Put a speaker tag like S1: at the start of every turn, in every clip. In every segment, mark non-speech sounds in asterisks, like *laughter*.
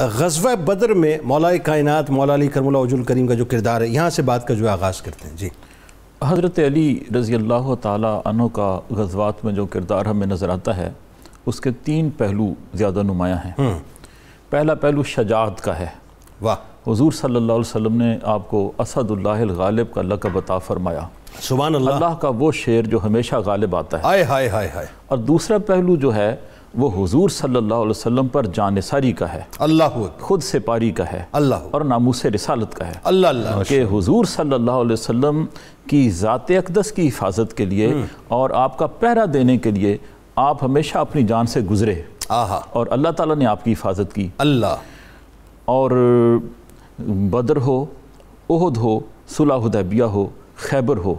S1: गजवा बदर में मौला कायनत मौलाली करमलाजुल करीम का जो किरदार है यहाँ से बात का जो आगाज़ करते हैं जी हज़रत अली रज़ी अल्लाह तु का गजवात में जो किरदार हमें नज़र आता है उसके तीन पहलू ज़्यादा नुमाया हैं हम्म। पहला पहलू शजात का है वाह हजूर सल्ला वसम ने आपको असदालब का लकब अता फरमाया सुबह अल्लाह का वो शेर जो हमेशा गालिब आता है हाय हाय हाय हाय और दूसरा पहलू जो है वो हुजूर सल्लल्लाहु अलैहि वसल्लम पर जानसारी का है अल्लाह खुद सिपारी का है अल्लाह और नामूस रिसालत का है अल्लाह अल्लाह के हुजूर सल्लल्लाहु अलैहि वसल्लम की ज़ात अकदस की हिफाजत के लिए हम्म। और आपका पहरा देने के लिए आप हमेशा अपनी जान से गुजरे और अल्लाह ताला ने आपकी हिफाजत की अल्लाह और बदर हो ओहद हो सुलहदैबिया हो खैबर हो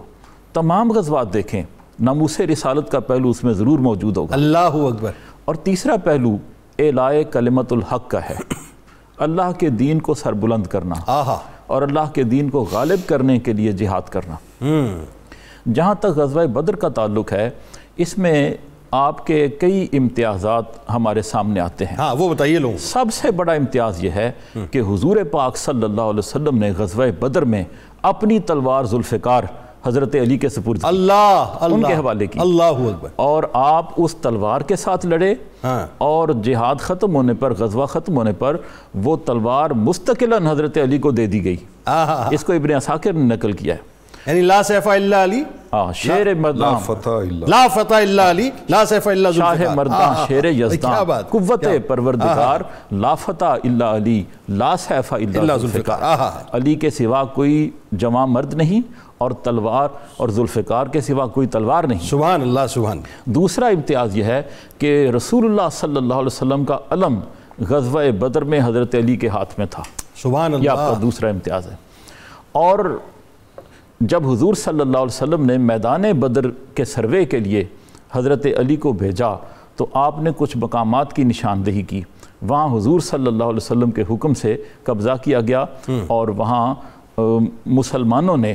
S1: तमाम गजबात देखें नामूस रिसालत का पहलू उसमें ज़रूर मौजूद होगा अल्लाह अकबर और तीसरा पहलू ए लाए हक का है अल्लाह के दीन को सरबुलंद करना और अल्लाह के दीन को गालिब करने के लिए जिहाद करना हम्म। जहाँ तक गजवा बदर का ताल्लुक है इसमें आपके कई इम्तियाजात हमारे सामने आते हैं हाँ वो बताइए लोग सबसे बड़ा इम्तियाज़ यह है कि हुजूर पाक सल्लल्लाहु अलैहि वसल्लम ने गजवा बदर में अपनी तलवार जुल्फ़िकार हज़रत अली के सपुर्द अल्लाह उनके हवाले की अल्लाह और आप उस तलवार के साथ लड़े हाँ। और जिहाद ख़त्म होने पर गजवा ख़त्म होने पर वो तलवार मुस्तकिल हज़रत अली को दे दी गई इसको इबन साकिर ने नकल किया है अली हाँ, अली के सिवा कोई जमा मर्द नहीं और तलवार और जुल्फ़िकार के सिवा कोई तलवार नहीं सुबह अल्लाह सुबहान दूसरा इम्तियाज़ यह है कि रसूल सल्ला वसम का अलम गजवा बदर में हज़रत अली के हाथ में था सुबह यह आपका दूसरा इम्तियाज़ है और जब हुजूर सल्लल्लाहु अलैहि वसल्लम ने मैदान बदर के सर्वे के लिए हज़रत अली को भेजा तो आपने कुछ मकाम की निशानदेही की वहाँ हुजूर सल्लल्लाहु अलैहि वसल्लम के हुक्म से कब्ज़ा किया गया हम्म। और वहाँ मुसलमानों ने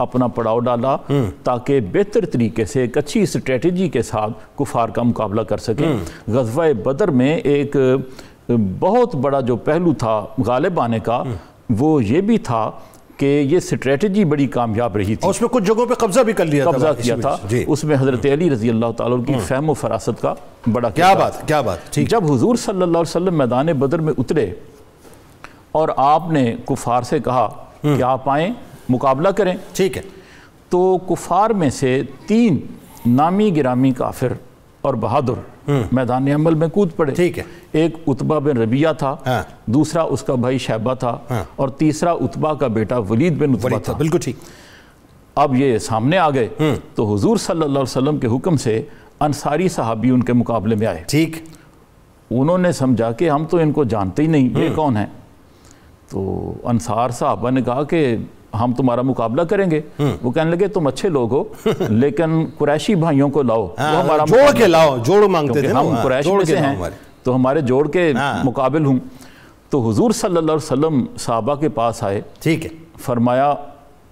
S1: अपना पड़ाव डाला हम्म। ताकि बेहतर तरीके से एक अच्छी स्ट्रेटजी के साथ कुफार का मुकाबला कर सके हम्म। गजवा बदर में एक बहुत बड़ा जो पहलू था गालिब आने का हम्म। वो ये भी था कि ये स्ट्रेटजी बड़ी कामयाब रही थी उसमें कुछ जगहों पे कब्जा भी कर लिया कब्जा किया था उसमें हजरत अली रजी अल्लाह तुम की फहम फरासत का बड़ा क्या बात क्या बात ठीक जब हजूर सल्ला मैदान बदर में उतरे और आपने कुफार से कहा कि आप आएँ मुकाबला करें ठीक है तो कुफार में से तीन नामी गिरामी काफिर और बहादुर हम्म। मैदान अमल में कूद पड़े ठीक है एक उतबा बिन रबिया था हाँ। दूसरा उसका भाई शहबा था हाँ। और तीसरा उतबा का बेटा वलीद बिन उतबा था बिल्कुल ठीक अब ये सामने आ गए हम्म। तो हुजूर सल्लल्लाहु अलैहि वसल्लम के हुक्म से अंसारी साहबी उनके मुकाबले में आए ठीक उन्होंने समझा कि हम तो इनको जानते ही नहीं ये हम्म। कौन है तो अंसार साहबा ने कहा कि हम तुम्हारा मुकाबला करेंगे हम्म। वो कहने लगे तुम अच्छे लोग हो *laughs* लेकिन कुरैशी भाइयों को लाओ हाँ, वो हमारा जोड़ के लाओ जोड़ मांगते थे हम हाँ, कुरैशी में से हैं तो हमारे जोड़ के हाँ। मुकाबल हूँ तो हुजूर सल्लल्लाहु अलैहि वसल्लम साहबा के पास आए ठीक है फरमाया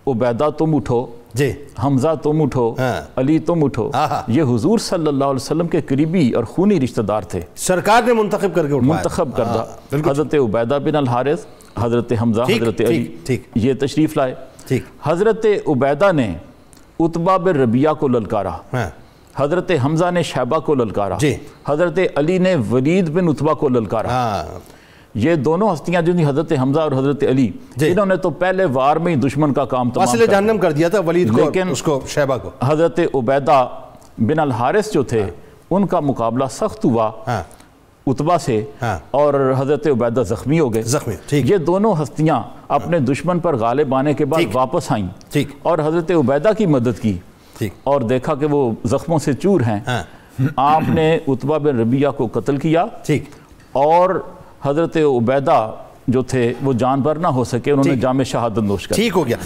S1: उबैदा तुम उठो जी हमजा तुम उठो हाँ। अली तुम उठो ये हुजूर सल्लल्लाहु अलैहि वसल्लम के करीबी और खूनी रिश्तेदार थे सरकार ने मुंतखब करके मुंतखब कर हाँ, दिया हजरत उबैदा बिन अल हारिस हज़रत हमजा हज़रत अली ठीक ये तशरीफ़ लाए ठीक हज़रत उबैदा ने उतबा बिन रबिया को ललकारा हाँ। हज़रत हमजा ने शहबा को ललकारा हज़रत अली ने वलीद बिन उतबा को ललकारा हाँ। ये दोनों हस्तियां जो थी हजरत हमजा और हजरत अली इन्होंने तो पहले वार में ही दुश्मन का काम तमाम जहनम कर दिया था वलीद को लेकिन उसको शहबा को हजरत उबैदा बिन अल हारिस जो थे हाँ। उनका मुकाबला सख्त हुआ उतबा से हाँ। और हजरत उबैदा जख्मी हो गए ये दोनों हस्तियां अपने दुश्मन पर गालिब आने के बाद वापस आईं और हजरत उबैदा की मदद की और देखा कि वो जख्मों से चूर हैं हाँ। आपने उतबा बिन रबिया को कत्ल किया और हजरत उबैदा जो थे वो जान पर ना हो सके उन्होंने जाम शहादत नोश ठीक हो गया